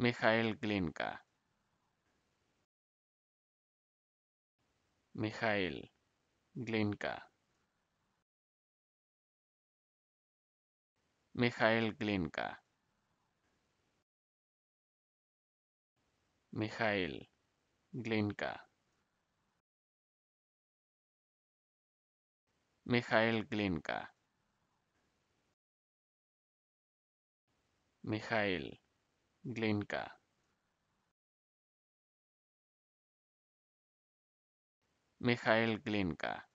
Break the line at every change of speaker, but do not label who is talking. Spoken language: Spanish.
Mijael Glinka. Mijael Glinka. Mijael Glinka. Mijael Glinka. Mijael Glinka. Glinka. Mikhail Glinka